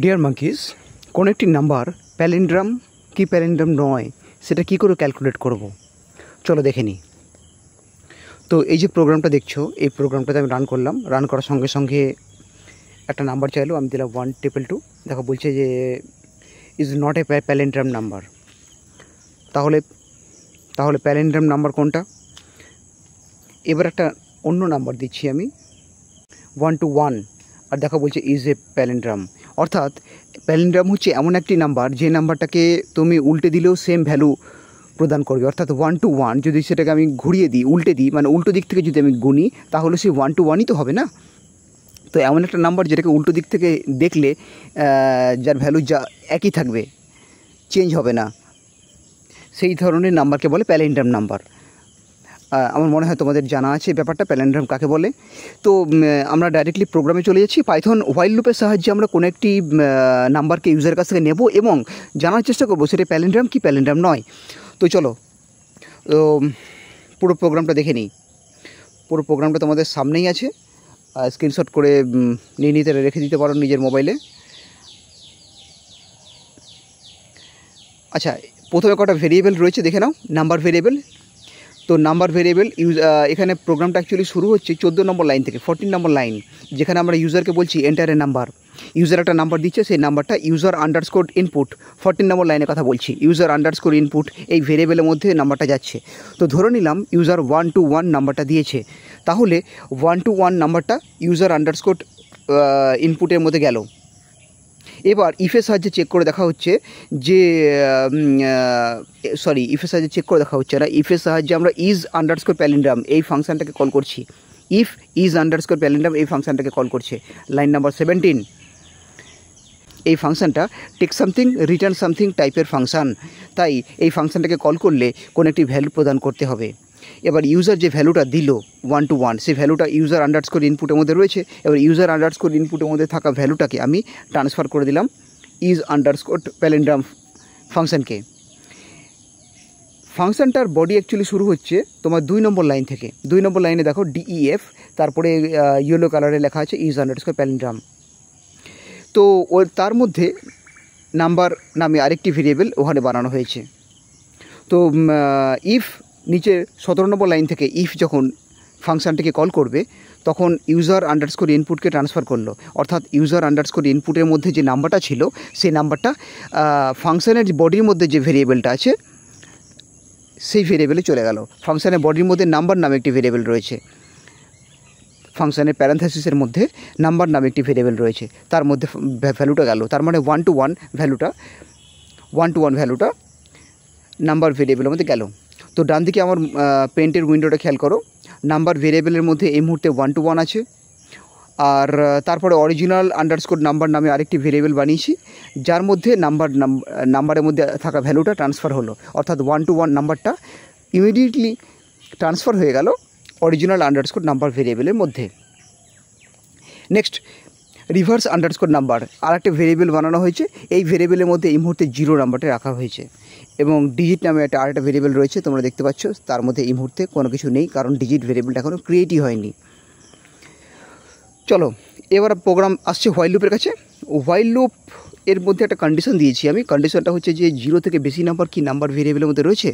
deer ম্যাঙ্কিজ কোন acting number প্যালেণ্ড্রাম কি প্যালেণ্ড্রাম নয় সেটা কি করে ক্যালকুলেট করব চলো দেখেনি তো এই যে প্রোগ্রামটা দেখছো এই প্রোগ্রামটা আমি রান করলাম রান করার সঙ্গে সঙ্গে একটা নাম্বার চাইলো আমি দিলাম 122 দেখো বলছে যে is not a palindrome number তাহলে তাহলে প্যালেণ্ড্রাম নাম্বার কোনটা এবারে একটা অন্য নাম্বার দিচ্ছি আমি 121 আর দেখো বলছে ইজ এ প্যালেন্ড্রাম অর্থাৎ প্যালেন্ড্রাম হচ্ছে এমন একটি নাম্বার যে নাম্বারটাকে তুমি উল্টে দিলেও সেম ভ্যালু প্রদান করবে অর্থাৎ ওয়ান টু ওয়ান যদি সেটাকে আমি ঘুরিয়ে দিই উল্টে দিই মানে উল্টো দিক থেকে যদি আমি গুনি তাহলে সেই ওয়ান টু ওয়ানই তো হবে না তো এমন একটা নাম্বার যেটাকে উল্টো দিক থেকে দেখলে যার ভ্যালু যা একই থাকবে চেঞ্জ হবে না সেই ধরনের নাম্বারকে বলে প্যালেন্ড্রাম নাম্বার আমার মনে হয় তোমাদের জানা আছে ব্যাপারটা প্যালেন্ড্রাম কাকে বলে তো আমরা ডাইরেক্টলি প্রোগ্রামে চলে যাচ্ছি পাইথন হোয়াইল লুপের সাহায্যে আমরা কোনো একটি নাম্বারকে ইউজারের কাছ থেকে নেব এবং জানার চেষ্টা করবো সেটা প্যালেন্ড্রাম কি প্যালেন্ড্রাম নয় তো চলো তো পুরো প্রোগ্রামটা দেখে নিই পুরো প্রোগ্রামটা তোমাদের সামনেই আছে স্ক্রিনশট করে নিয়ে নিতে রেখে দিতে পারো নিজের মোবাইলে আচ্ছা প্রথমে কটা ভেরিয়েবল রয়েছে দেখে নাও নাম্বার ভেরিয়েবল তো নাম্বার ভেরিয়েবল ইউজ এখানে প্রোগ্রামটা অ্যাকচুয়ালি শুরু হচ্ছে চোদ্দো নম্বর লাইন থেকে ফোরটিন নম্বর লাইন যেখানে আমরা ইউজারকে বলছি এন্টার এ নাম্বার ইউজার একটা নাম্বার দিচ্ছে সেই নাম্বারটা user underscore input fourteen number লাইনের কথা বলছি ইউজার আন্ডারস্কোর ইনপুট এই ভেরিয়েবলের মধ্যে নাম্বারটা যাচ্ছে তো ধরে নিলাম ইউজার ওয়ান টু ওয়ান নাম্বারটা দিয়েছে তাহলে ওয়ান টু ওয়ান নাম্বারটা ইউজার আন্ডারস্কোর ইনপুটের মধ্যে গেল এবার ইফের সাহায্যে চেক করে দেখা হচ্ছে যে সরি ইফের সাহায্যে চেক করে দেখা হচ্ছে না ইফের সাহায্যে আমরা ইজ আন্ডারস্কোর প্যালিন্ড্রাম এই ফাংশানটাকে কল করছি ইফ ইজ আন্ডারস্কোর প্যালিন্ড্রাম এই ফাংশানটাকে কল করছে লাইন নাম্বার সেভেন্টিন এই ফাংশানটা টেক সামথিং রিটার্ন সামথিং টাইপের ফাংশান তাই এই ফাংশানটাকে কল করলে কোনো একটি ভ্যালু প্রদান করতে হবে এবার ইউজার যে ভ্যালুটা দিল ওয়ান টু ওয়ান সেই ভ্যালুটা ইউজার আন্ডার স্কোর ইনপুটের মধ্যে রয়েছে এবার ইউজার আন্ডার স্কোর ইনপুটের মধ্যে থাকা ভ্যালুটাকে আমি ট্রান্সফার করে দিলাম ইজ আন্ডারস্কোর প্যালেন্ড্রাম ফাংশানকে ফাংশানটার বডি অ্যাকচুয়ালি শুরু হচ্ছে তোমার দুই নম্বর লাইন থেকে দুই নম্বর লাইনে দেখো ডিইএফ e তারপরে ইয়েলো কালারে লেখা আছে ইউজ আন্ডারস্কোর প্যালেন্ড্রাম তো ও তার মধ্যে নাম্বার নামে আরেকটি ভেরিয়েবল ওখানে বানানো হয়েছে তো ইফ নিচে সতেরো নম্বর লাইন থেকে ইফ যখন ফাংশানটিকে কল করবে তখন ইউজার আন্ডারস্কোর ইনপুটকে ট্রান্সফার করলো অর্থাৎ ইউজার আন্ডারস্কোর ইনপুটের মধ্যে যে নাম্বারটা ছিল সেই নাম্বারটা ফাংশানের বডির মধ্যে যে ভেরিয়েবলটা আছে সেই ভেরিয়েবলে চলে গেল ফাংশানের বডির মধ্যে নাম্বার নামে একটি ভেরিয়েবল রয়েছে ফাংশানের প্যারান্থাসিসের মধ্যে নাম্বার নামে একটি ভেরিয়েবল রয়েছে তার মধ্যে ভ্যালুটা গেল তার মানে ওয়ান টু ওয়ান ভ্যালুটা ওয়ান টু ওয়ান ভ্যালুটা নাম্বার ভেরিয়েবলের মধ্যে গেল তো ডান দিকে আমার পেন্টের উইন্ডোটা খেয়াল করো নাম্বার ভেরিয়েবলের মধ্যে এই মুহূর্তে ওয়ান টু ওয়ান আছে আর তারপরে অরিজিনাল আন্ডারস্কোর নাম্বার নামে আরেকটি ভেরিয়েবল বানিয়েছি যার মধ্যে নাম্বার নাম্বারের মধ্যে থাকা ভ্যালুটা ট্রান্সফার হলো অর্থাৎ ওয়ান টু ওয়ান নাম্বারটা ইমিডিয়েটলি ট্রান্সফার হয়ে গেল অরিজিনাল আন্ডারস্কোর নাম্বার ভেরিয়েবলের মধ্যে নেক্সট রিভার্স আন্ডারস্কোর নাম্বার আর একটা ভেরিয়েবল বানানো হয়েছে এই ভেরিয়েবলের মধ্যে এই মুহূর্তে জিরো নাম্বারটা রাখা হয়েছে এবং ডিজিট নামে একটা আর একটা ভেরিয়েবল রয়েছে তোমরা দেখতে পাচ্ছ তার মধ্যে এই মুহূর্তে কোনো কিছু নেই কারণ ডিজিট ভেরিয়েবলটা এখনও ক্রিয়েটই হয়নি চলো এবার প্রোগ্রাম আসছে হোয়াইল লুপের কাছে হোয়াইল লুপ এর মধ্যে একটা কন্ডিশন দিয়েছি আমি কন্ডিশনটা হচ্ছে যে জিরো থেকে বেশি নাম্বার কি নাম্বার ভেরিয়েবলের মধ্যে রয়েছে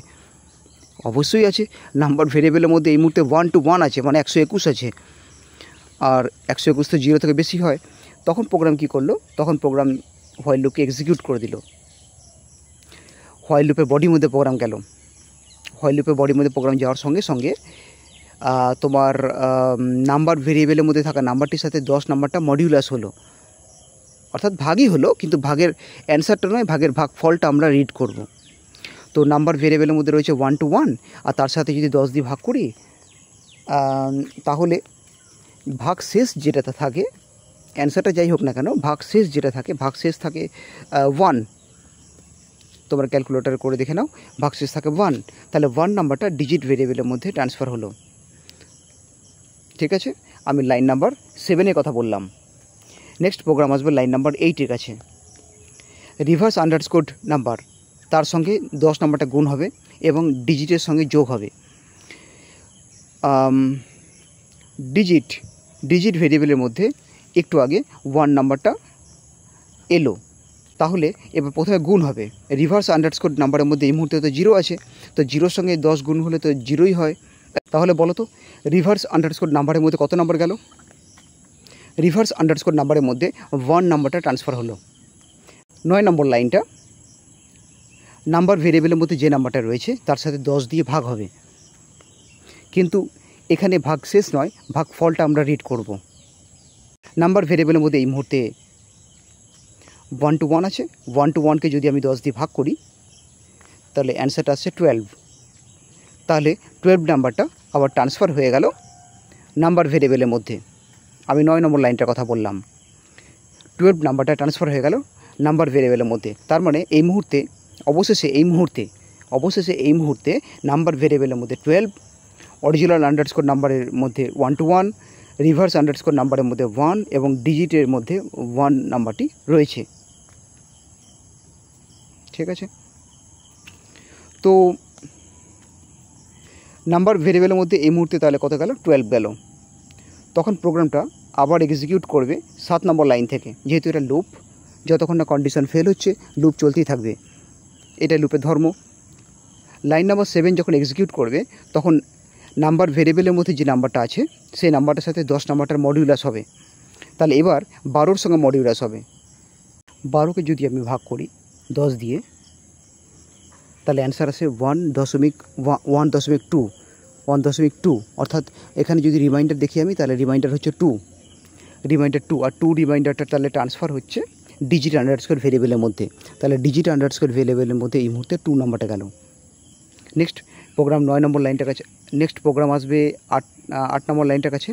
অবশ্যই আছে নাম্বার ভেরিয়েবলের মধ্যে এই মুহূর্তে ওয়ান টু ওয়ান আছে মানে একশো একুশ আছে আর একশো একুশ তো জিরো থেকে বেশি হয় তখন প্রোগ্রাম কি করলো তখন প্রোগ্রাম হোয়াইল লুপকে এক্সিকিউট করে দিল হোয়াইল লুপের বডির মধ্যে প্রোগ্রাম গেল হোয়াইল লুপের বডির মধ্যে প্রোগ্রাম যাওয়ার সঙ্গে সঙ্গে তোমার নাম্বার ভেরিয়েবলের মধ্যে থাকা নাম্বারটির সাথে দশ নাম্বারটা মডিউলাস হলো অর্থাৎ ভাগই হলো কিন্তু ভাগের অ্যান্সারটা নয় ভাগের ভাগ ফলটা আমরা রিড করব তো নাম্বার ভেরিয়েবলের মধ্যে রয়েছে ওয়ান টু ওয়ান আর তার সাথে যদি দশ দিয়ে ভাগ করি তাহলে ভাগ শেষ যেটাতে থাকে অ্যান্সারটা যাই হোক না কেন ভাগশেষ যেটা থাকে ভাগশেষ থাকে ওয়ান তোমার ক্যালকুলেটার করে দেখে নাও ভাগশেষ থাকে ওয়ান তাহলে ওয়ান নাম্বারটা ডিজিট ভেরিয়েবলের মধ্যে ট্রান্সফার হলো ঠিক আছে আমি লাইন নাম্বার সেভেনের কথা বললাম নেক্সট প্রোগ্রাম আসবে লাইন নাম্বার এইটের কাছে রিভার্স আন্ডারস্কোড নাম্বার তার সঙ্গে দশ নাম্বারটা গুণ হবে এবং ডিজিটের সঙ্গে যোগ হবে ডিজিট ডিজিট ভেরিয়েবলের মধ্যে একটু আগে ওয়ান নাম্বারটা এলো তাহলে এবার প্রথমে গুণ হবে রিভার্স আন্ডারস্কোর নাম্বারের মধ্যে এই মুহূর্তে তো জিরো আছে তো জিরোর সঙ্গে দশ গুণ হলে তো জিরোই হয় তাহলে বলো তো রিভার্স আন্ডারস্কোর নাম্বারের মধ্যে কত নাম্বার গেল রিভার্স আন্ডারস্কোর নাম্বারের মধ্যে ওয়ান নাম্বারটা ট্রান্সফার হলো নয় নম্বর লাইনটা নাম্বার ভেরিয়েবলের মধ্যে যে নাম্বারটা রয়েছে তার সাথে দশ দিয়ে ভাগ হবে কিন্তু এখানে ভাগ শেষ নয় ভাগ ফলটা আমরা রিড করবো নাম্বার ভেরিয়েবলের মধ্যে এই মুহূর্তে ওয়ান টু ওয়ান আছে ওয়ান টু ওয়ানকে যদি আমি দশ দিয়ে ভাগ করি তাহলে অ্যান্সারটা আসছে টুয়েলভ তাহলে টুয়েলভ নাম্বারটা আবার ট্রান্সফার হয়ে গেল নাম্বার ভেরিয়েবলের মধ্যে আমি নয় নম্বর লাইনটার কথা বললাম টুয়েলভ নাম্বারটা ট্রান্সফার হয়ে গেল নাম্বার ভেরিয়েবলের মধ্যে তার মানে এই মুহূর্তে অবশেষে এই মুহূর্তে অবশেষে এই মুহূর্তে নাম্বার ভেরিয়েবলের মধ্যে টুয়েলভ অরিজিনাল আন্ডারস্কোর নাম্বারের মধ্যে one two one reverse underscore নাম্বারের মধ্যে ওয়ান এবং ডিজিটের মধ্যে ওয়ান নাম্বারটি রয়েছে ঠিক আছে তো নাম্বার ভেরিয়েবলের মধ্যে এই মুহূর্তে তাহলে কত গেল টুয়েলভ গেল তখন প্রোগ্রামটা আবার এক্সিকিউট করবে সাত নম্বর লাইন থেকে যেহেতু এটা লুপ যতক্ষণ না কন্ডিশন ফেল হচ্ছে লুপ চলতেই থাকবে এটা লুপের ধর্ম লাইন নাম্বার সেভেন যখন এক্সিকিউট করবে তখন নাম্বার ভেরিয়েবলের মধ্যে যে নাম্বারটা আছে সেই নাম্বারটার সাথে দশ নাম্বারটার মডিউলাস হবে তাহলে এবার বারোর সঙ্গে মডিউলাস হবে বারোকে যদি আমি ভাগ করি দশ দিয়ে তাহলে অ্যান্সার আসে ওয়ান দশমিক ওয়ান দশমিক টু ওয়ান দশমিক টু অর্থাৎ এখানে যদি রিমাইন্ডার দেখি আমি তাহলে রিমাইন্ডার হচ্ছে টু রিমাইন্ডার টু আর টু রিমাইন্ডারটা তাহলে ট্রান্সফার হচ্ছে ডিজিট আন্ডারস্কোর ভেরিয়েবলের মধ্যে তাহলে ডিজিট আন্ডারস্কোর ভেরিয়েবলের মধ্যে এই মুহূর্তে টু নাম্বারটা গেল নেক্সট প্রোগ্রাম নয় নম্বর লাইনটার কাছে নেক্সট প্রোগ্রাম আসবে আট আট নম্বর লাইনটার কাছে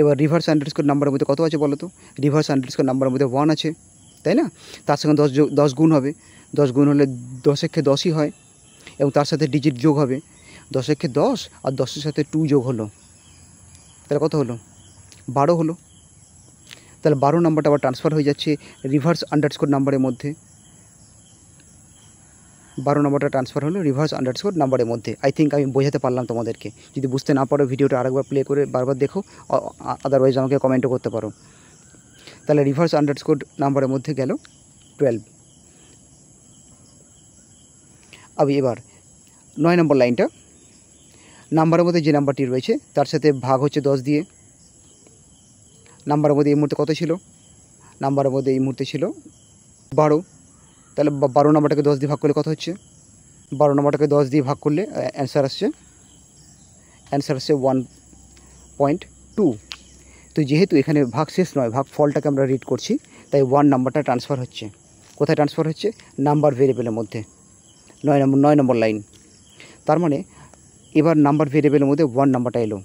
এবার রিভার্স আন্ডারস্কোর নাম্বারের মধ্যে কত আছে বলো তো রিভার্স আন্ডারস্কোর নাম্বারের মধ্যে ওয়ান আছে তাই না তার সঙ্গে দশ দশ গুণ হবে দশ গুণ হলে দশেক্ষে দশই হয় এবং তার সাথে ডিজিট যোগ হবে দশেক্ষে দশ আর দশের সাথে টু যোগ হলো তাহলে কত হলো বারো হলো তাহলে বারো নাম্বারটা আবার ট্রান্সফার হয়ে যাচ্ছে রিভার্স আন্ডারস্কোর নাম্বারের মধ্যে বারো নম্বরটা ট্রান্সফার হলো রিভার্স আন্ডারস্কোর নাম্বারের মধ্যে আই থিঙ্ক আমি বোঝাতে পারলাম তোমাদেরকে যদি বুঝতে না পারো ভিডিওটা আরেকবার প্লে করে বারবার দেখো আদারওয়াইজ আমাকে কমেন্টও করতে পারো তাহলে রিভার্স আন্ডারস্কোর নাম্বারের মধ্যে গেল টুয়েলভ আমি এবার নয় নম্বর লাইনটা নাম্বারের মধ্যে যে নাম্বারটি রয়েছে তার সাথে ভাগ হচ্ছে দশ দিয়ে নাম্বারের মধ্যে এই মুহূর্তে কত ছিল নাম্বারের মধ্যে এই মুহূর্তে ছিল বারো তাহলে বারো নম্বরটাকে দশ দিয়ে ভাগ করলে কত হচ্ছে বারো নম্বরটাকে দশ দিয়ে ভাগ করলে অ্যান্সার আসছে অ্যান্সার আসছে ওয়ান পয়েন্ট টু তো যেহেতু এখানে ভাগ শেষ নয় ভাগ ফলটাকে আমরা রিড করছি তাই ওয়ান নাম্বারটা ট্রান্সফার হচ্ছে কোথায় ট্রান্সফার হচ্ছে নাম্বার ভেরিয়েবলের মধ্যে নয় নম্বর নয় নম্বর লাইন তার মানে এবার নাম্বার ভেরিয়েবলের মধ্যে ওয়ান নাম্বারটা এলো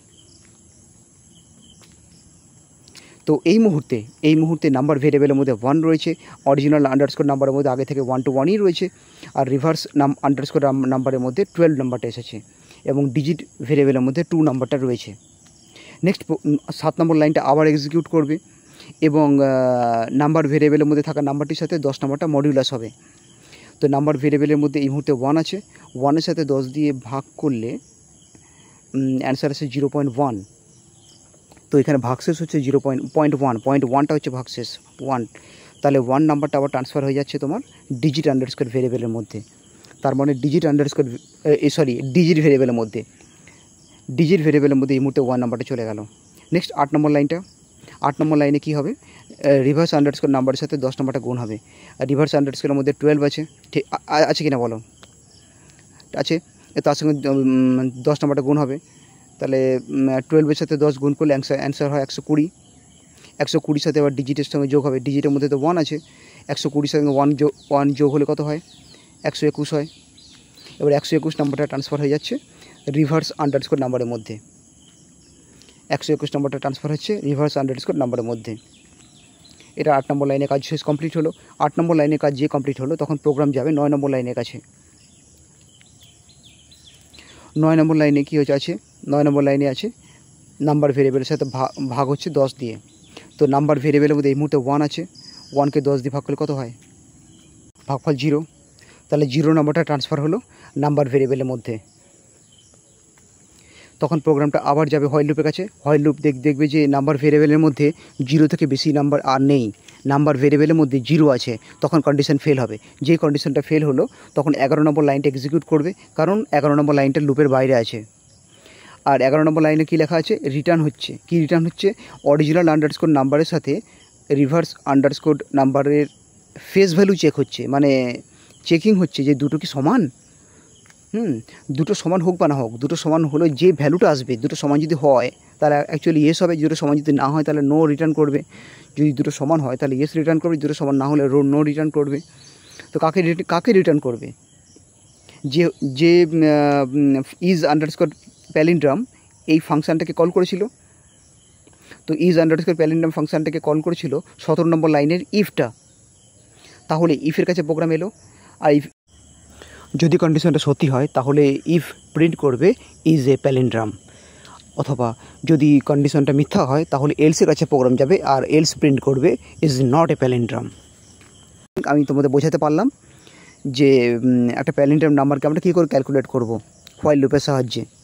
তো এই মুহূর্তে এই মুহূর্তে নাম্বার ভেরিয়েবলের মধ্যে ওয়ান রয়েছে অরিজিনাল আন্ডারস্কোর নাম্বারের মধ্যে আগে থেকে ওয়ান টু ওয়ানই রয়েছে আর রিভার্স নাম আন্ডারস্কোর নাম্বারের মধ্যে টুয়েলভ নাম্বারটা এসেছে এবং ডিজিট ভেরিয়েবলের মধ্যে টু নাম্বারটা রয়েছে নেক্সট সাত নম্বর লাইনটা আবার এক্সিকিউট করবে এবং নাম্বার ভেরিয়েবলের মধ্যে থাকা নাম্বারটির সাথে দশ নাম্বারটা মডিউলাস হবে তো নাম্বার ভেরিয়েবলের মধ্যে এই মুহূর্তে ওয়ান আছে ওয়ানের সাথে দশ দিয়ে ভাগ করলে অ্যান্সার আছে জিরো পয়েন্ট ওয়ান তো এখানে ভাগশেষ হচ্ছে 0.1.1 টা হচ্ছে ভাগশেষ 1 তাহলে 1 নাম্বারটা আবার ট্রান্সফার হয়ে যাচ্ছে তোমার digit_ স্কয়ার ভেরিয়েবলের মধ্যে তার মানে digit_ সরি digit ভেরিয়েবলের মধ্যে digit ভেরিয়েবলের মধ্যে এই মতে 1 নাম্বারটা চলে গেল नेक्स्ट 8 নম্বর লাইনটা 8 নম্বর লাইনে কি হবে রিভার্স আন্ডারস্কোর নম্বরের সাথে 10 নাম্বারটা গুণ হবে রিভার্স আন্ডারস্কোরের মধ্যে 12 আছে ঠিক আছে আছে কিনা বলো আছে এটা তার সঙ্গে 10 নাম্বারটা গুণ হবে তাহলে টুয়েলভের সাথে দশ গুণ করলে অ্যান্সার অ্যান্সার হয় একশো কুড়ি একশো কুড়ির সাথে আবার ডিজিটের সঙ্গে যোগ হবে ডিজিটের মধ্যে তো ওয়ান আছে একশো কুড়ির সঙ্গে ওয়ান যোগ ওয়ান যোগ হলে কত হয় একশো একুশ হয় এবার একশো একুশ নাম্বারটা ট্রান্সফার হয়ে যাচ্ছে রিভার্স আন্ডারস্কোর নাম্বারের মধ্যে একশো একুশ নম্বরটা ট্রান্সফার হচ্ছে রিভার্স আন্ডারস্কোর নাম্বারের মধ্যে এটা আট নম্বর লাইনে কাজ শেষ কমপ্লিট হলো আট নম্বর লাইনে কাজ যে কমপ্লিট হলো তখন প্রোগ্রাম যাবে নয় নম্বর লাইনের কাছে নয় নম্বর লাইনে কী হচ্ছে আছে নয় নম্বর লাইনে আছে নাম্বার ভেরিয়েবলের সাথে ভাগ হচ্ছে দশ দিয়ে তো নাম্বার ভেরিয়েবলের মধ্যে এই মুহূর্তে ওয়ান আছে ওয়ানকে দশ দিয়ে ভাগ করলে কত হয় ভাগফল জিরো তাহলে জিরো নম্বরটা ট্রান্সফার হলো নাম্বার ভেরিয়েবলের মধ্যে তখন প্রোগ্রামটা আবার যাবে হোয়াইল লুপের কাছে হোয়াইল লুপ দেখ দেখবে যে নাম্বার ভেরিয়েবলের মধ্যে জিরো থেকে বেশি নাম্বার আর নেই নাম্বার ভেরিয়েবলের মধ্যে জিরো আছে তখন কন্ডিশন ফেল হবে যে কন্ডিশনটা ফেল হলো তখন এগারো নম্বর লাইনটা এক্সিকিউট করবে কারণ এগারো নম্বর লাইনটা লুপের বাইরে আছে আর এগারো নম্বর লাইনে কী লেখা আছে রিটার্ন হচ্ছে কি রিটার্ন হচ্ছে অরিজিনাল আন্ডারস্কোর নাম্বারের সাথে রিভার্স আন্ডারস্কোর নাম্বারের ফেস ভ্যালু চেক হচ্ছে মানে চেকিং হচ্ছে যে দুটো কি সমান হুম দুটো সমান হোক বা না হোক দুটো সমান হলো যে ভ্যালুটা আসবে দুটো সমান যদি হয় তাহলে অ্যাকচুয়ালি ইয়েস হবে দুটো সমান যদি না হয় তাহলে নো রিটার্ন করবে যদি দুটো সমান হয় তাহলে ইয়েস রিটার্ন করবে দুটো সমান না হলে রো নো রিটার্ন করবে তো কাকে কাকে রিটার্ন করবে যে যে ইজ আন্ডারস্কোর প্যালিন্ড্রাম এই ফাংশানটাকে কল করেছিল তো ইজ আন্ডারস্কোর প্যালিন্ড্রাম ফাংশানটাকে কল করেছিল সতেরো নম্বর লাইনের ইফটা তাহলে ইফের কাছে প্রোগ্রাম এলো আর ইফ যদি কন্ডিশনটা সত্যি হয় তাহলে ইফ প্রিন্ট করবে ইজ এ প্যালিন্ড্রাম অথবা যদি কন্ডিশনটা মিথ্যা হয় তাহলে else এর কাছে প্রোগ্রাম যাবে আর else প্রিন্ট করবে is not a palindrome আমি তোমাদের বোঝাতে বললাম যে একটা palindrom number কেমন কি করে ক্যালকুলেট করব while লুপের সাহায্যে